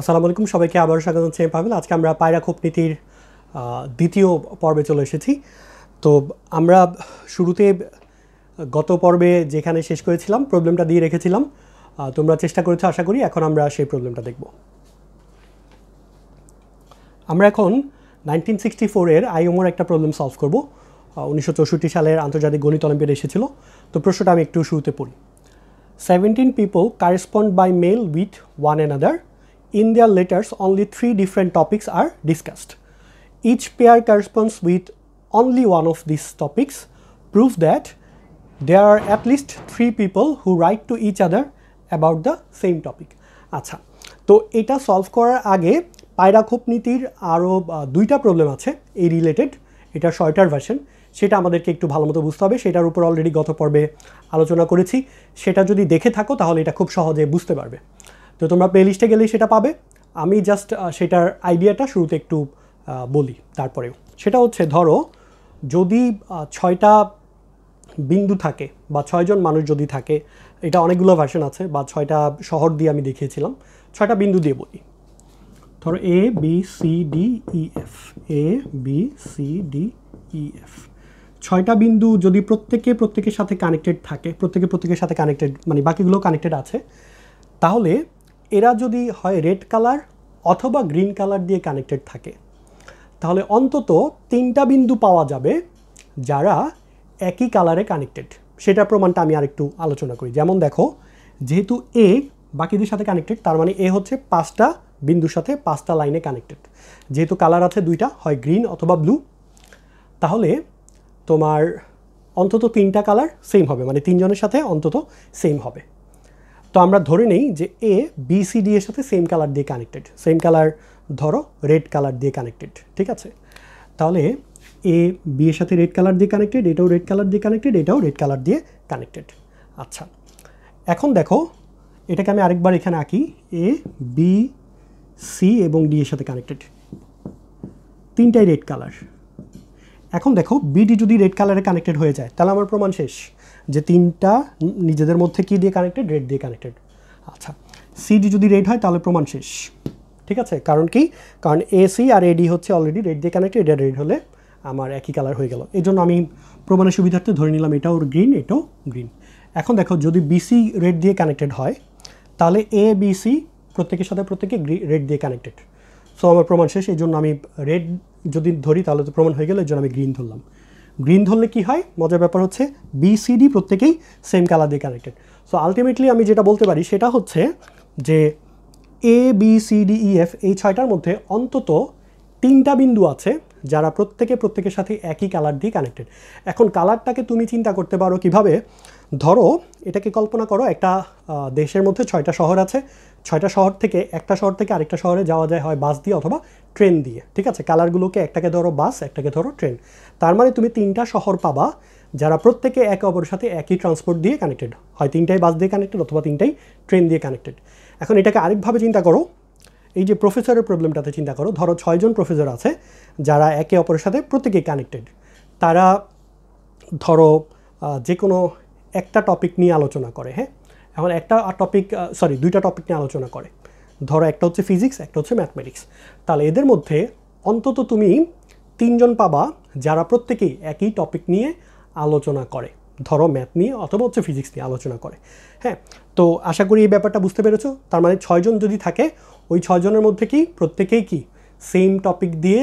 আসসালামু আলাইকুম সবাইকে আবার স্বাগত হচ্ছে পাবেল আজকে আমরা খুব নীতির দ্বিতীয় পর্বে চলে এসেছি তো আমরা শুরুতে গত পর্বে যেখানে শেষ করেছিলাম প্রবলেমটা দিয়ে রেখেছিলাম তোমরা চেষ্টা করেছো আশা করি এখন আমরা সেই প্রবলেমটা দেখব আমরা এখন নাইনটিন সিক্সটি ফোরের আইওমোর একটা প্রবলেম সলভ করব উনিশশো চৌষট্টি সালের আন্তর্জাতিক গণিত অলিম্পিয়াড এসেছিল তো প্রশ্নটা আমি একটু শুরুতে পড়ি seventeen people correspond by mail with one other In their letters, only three different topics are discussed. Each pair corresponds with only one of these topics, proves that there are at least three people who write to each other about the same topic. আচ্ছা So, এটা solve করার আগে পায়রাখোপ নীতির আরও দুইটা problem আছে এই related এটা শর্টার ভার্সন সেটা আমাদেরকে একটু ভালো মতো বুঝতে হবে সেটার উপর অলরেডি গত পর্বে আলোচনা করেছি সেটা যদি দেখে থাকো তাহলে এটা খুব সহজে বুঝতে পারবে তো তোমরা প্লেলিস্টে গেলেই সেটা পাবে আমি জাস্ট সেটার আইডিয়াটা শুরুতে একটু বলি তারপরেও সেটা হচ্ছে ধরো যদি ছয়টা বিন্দু থাকে বা ছয়জন মানুষ যদি থাকে এটা অনেকগুলো ভার্সন আছে বা ছয়টা শহর দিয়ে আমি দেখিয়েছিলাম ছয়টা বিন্দু দিয়ে বলি ধরো A B C D E F A B C D E F ছয়টা বিন্দু যদি প্রত্যেকে প্রত্যেকের সাথে কানেক্টেড থাকে প্রত্যেকে প্রত্যেকের সাথে কানেক্টেড মানে বাকিগুলো কানেক্টেড আছে তাহলে এরা যদি হয় রেড কালার অথবা গ্রিন কালার দিয়ে কানেক্টেড থাকে তাহলে অন্তত তিনটা বিন্দু পাওয়া যাবে যারা একই কালারে কানেক্টেড সেটা প্রমাণটা আমি আরেকটু আলোচনা করি যেমন দেখো যেহেতু এ বাকিদের সাথে কানেক্টেড তার মানে এ হচ্ছে পাঁচটা বিন্দুর সাথে পাঁচটা লাইনে কানেক্টেড যেহেতু কালার আছে দুইটা হয় গ্রিন অথবা ব্লু তাহলে তোমার অন্তত তিনটা কালার সেম হবে মানে তিনজনের সাথে অন্তত সেম হবে তো আমরা ধরে নেই যে এ বি সি ডি এর সাথে সেম কালার দিয়ে কানেক্টেড সেম কালার ধরো রেড কালার দিয়ে কানেক্টেড ঠিক আছে তাহলে এ বি এর সাথে রেড কালার দিয়ে কানেক্টেড এটাও রেড কালার দিয়ে কানেক্টেড এটাও রেড কালার দিয়ে কানেক্টেড আচ্ছা এখন দেখো এটাকে আমি আরেকবার এখানে আঁকি এ বি সি এবং ডি এর সাথে কানেক্টেড তিনটাই রেড কালার এখন দেখো বিডি যদি রেড কালারে কানেক্টেড হয়ে যায় তাহলে আমার প্রমাণ শেষ যে তিনটা নিজেদের মধ্যে কী দিয়ে কানেক্টেড রেড দিয়ে কানেক্টেড আচ্ছা সিডি যদি রেড হয় তাহলে প্রমাণ শেষ ঠিক আছে কারণ কি কারণ এসি আর এডি হচ্ছে অলরেডি রেড দিয়ে কানেক্টেড এটা রেড হলে আমার একই কালার হয়ে গেল এই জন্য আমি প্রমাণের সুবিধার্থে ধরে নিলাম এটাও গ্রিন এটাও গ্রিন এখন দেখো যদি বিসি রেড দিয়ে কানেক্টেড হয় তাহলে এ বিসি প্রত্যেকের সাথে প্রত্যেকে রেড দিয়ে কানেক্টেড সো আমার প্রমাণ শেষ এই জন্য আমি রেড যদি ধরি তাহলে তো প্রমাণ হয়ে গেল এই জন্য আমি গ্রিন ধরলাম গ্রিন ধরলে কি হয় মজার ব্যাপার হচ্ছে বিসিডি প্রত্যেকেই সেম কালার দিয়ে কানেক্টেড সো আলটিমেটলি আমি যেটা বলতে পারি সেটা হচ্ছে যে A B C D E F এই ছয়টার মধ্যে অন্তত তিনটা বিন্দু আছে যারা প্রত্যেকে প্রত্যেকের সাথে একই কালার দিয়ে কানেক্টেড এখন কালারটাকে তুমি চিন্তা করতে পারো কিভাবে ধরো এটাকে কল্পনা করো একটা দেশের মধ্যে ছয়টা শহর আছে ছয়টা শহর থেকে একটা শহর থেকে আরেকটা শহরে যাওয়া যায় হয় বাস দিয়ে অথবা ট্রেন দিয়ে ঠিক আছে কালারগুলোকে একটাকে ধরো বাস একটাকে ধরো ট্রেন তার মানে তুমি তিনটা শহর পাবা যারা প্রত্যেকে একে অপরের সাথে একই ট্রান্সপোর্ট দিয়ে কানেক্টেড হয় তিনটাই বাস দিয়ে কানেক্টেড অথবা তিনটাই ট্রেন দিয়ে কানেক্টেড এখন এটাকে আরেকভাবে চিন্তা করো এই যে প্রফেসরের প্রবলেমটাতে চিন্তা করো ধরো ছয়জন প্রফেসর আছে যারা একে অপরের সাথে প্রত্যেকেই কানেক্টেড তারা ধরো যে কোনো একটা টপিক নিয়ে আলোচনা করে হ্যাঁ এখন একটা টপিক সরি দুইটা টপিক নিয়ে আলোচনা করে ধরো একটা হচ্ছে ফিজিক্স একটা হচ্ছে ম্যাথমেটিক্স তাহলে এদের মধ্যে অন্তত তুমি তিনজন পাবা যারা প্রত্যেকেই একই টপিক নিয়ে আলোচনা করে ধরো ম্যাথ নিয়ে অথবা হচ্ছে ফিজিক্স নিয়ে আলোচনা করে হ্যাঁ তো আশা করি এই ব্যাপারটা বুঝতে পেরেছো তার মানে ছয়জন যদি থাকে ওই ছজনের মধ্যে কি প্রত্যেকেই কি সেম টপিক দিয়ে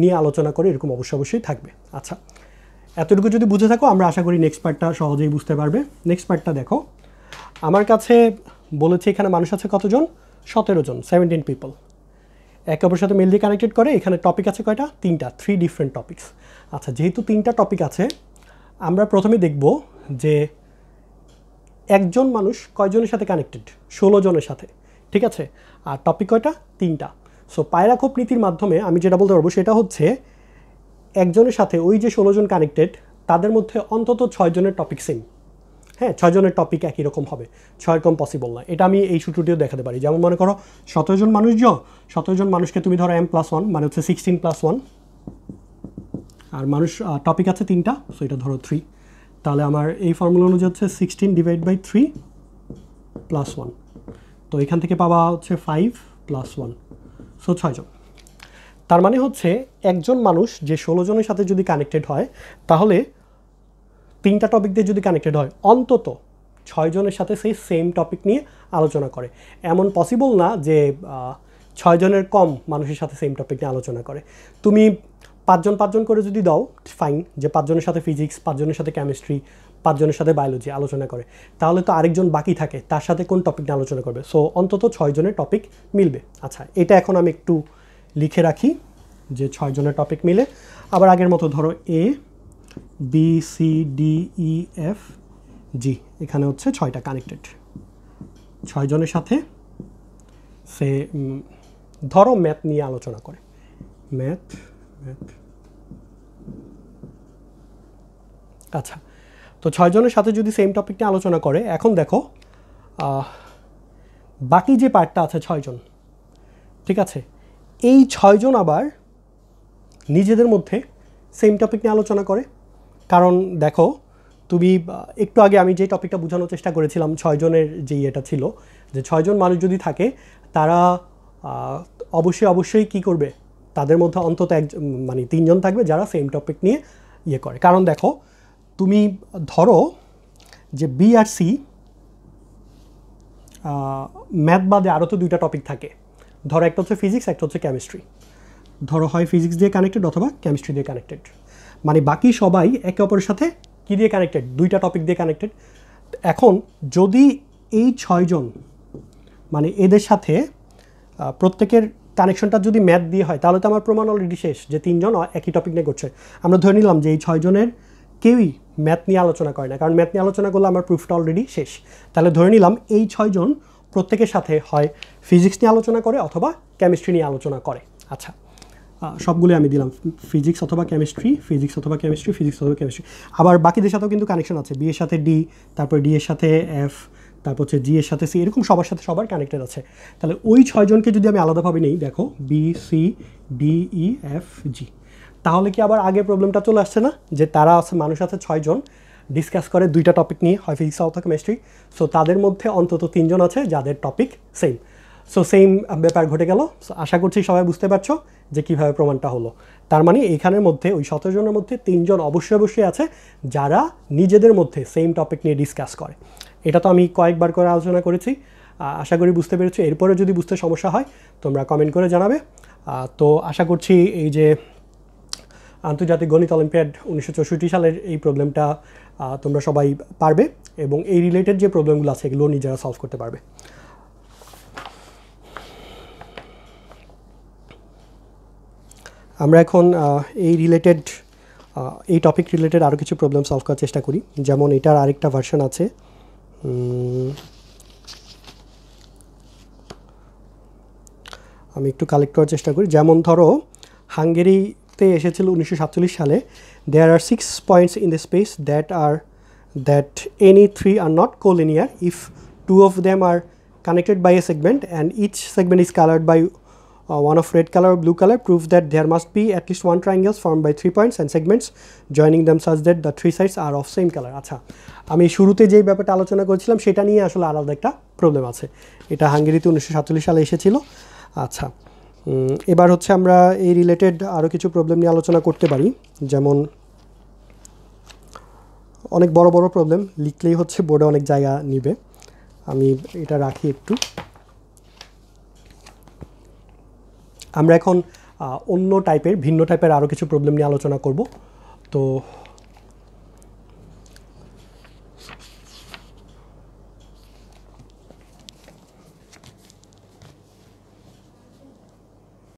নিয়ে আলোচনা করে এরকম অবশ্যই অবশ্যই থাকবে আচ্ছা এতটুকু যদি বুঝে থাকো আমরা আশা করি নেক্সট পার্টটা সহজেই বুঝতে পারবে নেক্সট পার্টটা দেখো আমার কাছে বলেছে এখানে মানুষ আছে কতজন সতেরো জন সেভেন্টিন পিপল একে অপরের সাথে মেলদি কানেক্টেড করে এখানে টপিক আছে কয়টা তিনটা থ্রি ডিফারেন্ট টপিকস আচ্ছা যেহেতু তিনটা টপিক আছে আমরা প্রথমে দেখব যে একজন মানুষ কয়জনের সাথে কানেক্টেড ষোলো জনের সাথে ঠিক আছে আর টপিক কয়টা তিনটা সো পায়রা খুব নীতির মাধ্যমে আমি যেটা বলতে পারবো সেটা হচ্ছে একজনের সাথে ওই যে ষোলোজন কানেক্টেড তাদের মধ্যে অন্তত ছয়জনের টপিক সেম হ্যাঁ ছয়জনের টপিক একই রকম হবে ছয় কম পসিবল না এটা আমি এই সূত্রটিও দেখাতে পারি যেমন মনে করো সতেরো জন মানুষ সতেরো জন মানুষকে তুমি ধরো এম প্লাস ওয়ান মানে হচ্ছে সিক্সটিন প্লাস ওয়ান আর মানুষ টপিক আছে তিনটা সো এটা ধরো থ্রি তাহলে আমার এই ফর্মুলা অনুযায়ী হচ্ছে sixteen divide by three plus one তো এখান থেকে পাওয়া হচ্ছে ফাইভ প্লাস ওয়ান সো ছয়জন তার মানে হচ্ছে একজন মানুষ যে ষোলো জনের সাথে যদি কানেক্টেড হয় তাহলে তিনটা টপিক দিয়ে যদি কানেক্টেড হয় অন্তত ছয়জনের সাথে সেই সেম টপিক নিয়ে আলোচনা করে এমন পসিবল না যে ছয়জনের কম মানুষের সাথে সেম টপিক নিয়ে আলোচনা করে তুমি পাঁচজন পাঁচজন করে যদি দাও ফাইন যে পাঁচজনের সাথে ফিজিক্স পাঁচজনের সাথে কেমিস্ট্রি পাঁচজনের সাথে বায়োলজি আলোচনা করে তাহলে তো আরেকজন বাকি থাকে তার সাথে কোন টপিক নিয়ে আলোচনা করবে সো অন্তত ছয়জনের টপিক মিলবে আচ্ছা এটা এখন আমি একটু লিখে রাখি যে ছয়জনের টপিক মিলে আবার আগের মতো ধরো A B C D E F G এখানে হচ্ছে ছয়টা কানেক্টেড ছয়জনের সাথে সে ধরো ম্যাথ নিয়ে আলোচনা করে ম্যাথ ম্যাথ আচ্ছা তো ছয়জনের সাথে যদি সেম টপিক নিয়ে আলোচনা করে এখন দেখো বাকি যে পার্টটা আছে ছয়জন ঠিক আছে এই ছয়জন আবার নিজেদের মধ্যে সেম টপিক নিয়ে আলোচনা করে কারণ দেখো তুমি একটু আগে আমি যে টপিকটা বোঝানোর চেষ্টা করেছিলাম ছয়জনের যে ইয়েটা ছিল যে ছয়জন মানুষ যদি থাকে তারা অবশ্যই অবশ্যই কি করবে তাদের মধ্যে অন্তত এক মানে তিনজন থাকবে যারা সেম টপিক নিয়ে ইয়ে করে কারণ দেখো তুমি ধরো যে বি আর সি ম্যাথ বাদে আরও তো দুইটা টপিক থাকে ধরো একটা হচ্ছে ফিজিক্স একটা হচ্ছে কেমিস্ট্রি ধরো হয় ফিজিক্স দিয়ে কানেক্টেড অথবা কেমিস্ট্রি দিয়ে কানেক্টেড মানে বাকি সবাই একে অপরের সাথে কী দিয়ে কানেক্টেড দুইটা টপিক দিয়ে কানেক্টেড এখন যদি এই ছয়জন মানে এদের সাথে প্রত্যেকের কানেকশনটা যদি ম্যাথ দিয়ে হয় তাহলে তো আমার প্রমাণ অলরেডি শেষ যে তিনজন একই টপিক নিয়ে করছে আমরা ধরে নিলাম যে এই ছয়জনের কেউই ম্যাথ নিয়ে আলোচনা করে না কারণ ম্যাথ নিয়ে আলোচনা করলে আমার প্রুফটা অলরেডি শেষ তাহলে ধরে নিলাম এই ছয়জন প্রত্যেকের সাথে হয় ফিজিক্স নিয়ে আলোচনা করে অথবা কেমিস্ট্রি নিয়ে আলোচনা করে আচ্ছা সবগুলি আমি দিলাম ফিজিক্স অথবা কেমিস্ট্রি ফিজিক্স অথবা কেমিস্ট্রি ফিজিক্স অথবা কেমিস্ট্রি আবার বাকিদের সাথেও কিন্তু কানেকশন আছে বি এর সাথে ডি তারপর ডি এর সাথে এফ তারপর হচ্ছে জি এর সাথে সি এরকম সবার সাথে সবার কানেক্টেড আছে তাহলে ওই ছয়জনকে যদি আমি আলাদাভাবে নেই দেখো B C D E F G তাহলে কি আবার আগে প্রবলেমটা চলে আসছে না যে তারা আছে মানুষ আছে ছয়জন ডিসকাস করে দুইটা টপিক নিয়ে হয় ফিজিক্স অথবা কেমিস্ট্রি সো তাদের মধ্যে অন্তত তিনজন আছে যাদের টপিক সেম সো সেম ব্যাপার ঘটে গেল আশা করছি সবাই বুঝতে পারছো যে কিভাবে প্রমাণটা হলো তার মানে এখানের মধ্যে ওই জনের মধ্যে তিনজন অবশ্যই অবশ্যই আছে যারা নিজেদের মধ্যে সেম টপিক নিয়ে ডিসকাস করে এটা তো আমি কয়েকবার করে আলোচনা করেছি আশা করি বুঝতে পেরেছি এরপরে যদি বুঝতে সমস্যা হয় তোমরা কমেন্ট করে জানাবে তো আশা করছি এই যে আন্তর্জাতিক গণিত অলিম্পিয়াড উনিশশো সালের এই প্রবলেমটা তোমরা সবাই পারবে এবং এই রিলেটেড যে প্রবলেমগুলো আছে এগুলো নিজেরা সলভ করতে পারবে আমরা এখন এই রিলেটেড এই টপিক রিলেটেড আরও কিছু প্রবলেম সলভ করার চেষ্টা করি যেমন এটার আরেকটা ভার্সন আছে আমি একটু কালেক্ট করার চেষ্টা করি যেমন ধরো হাঙ্গেরি ভাবতে এসেছিল উনিশশো সালে there are six points in the space that are that any three are not collinear if two of them are connected by a segment and each segment is coloured by one of red colour blue colour proof that there must be at least one triangles form by three points and segments joining them such that the three sides are of same colour আচ্ছা আমি শুরুতে যেই ব্যাপারটা আলোচনা করেছিলাম সেটা নিয়ে আসলে আলাদা একটা প্রবলেম আছে এটা হাঙ্গেরিতে উনিশশো সাতচল্লিশ সালে এসেছিল আচ্ছা এবার হচ্ছে আমরা এই রিলেটেড আরও কিছু প্রবলেম নিয়ে আলোচনা করতে পারি যেমন অনেক বড় বড় প্রবলেম লিখলেই হচ্ছে বোর্ডে অনেক জায়গা নিবে আমি এটা রাখি একটু আমরা এখন অন্য টাইপের ভিন্ন টাইপের আরও কিছু প্রবলেম নিয়ে আলোচনা করব তো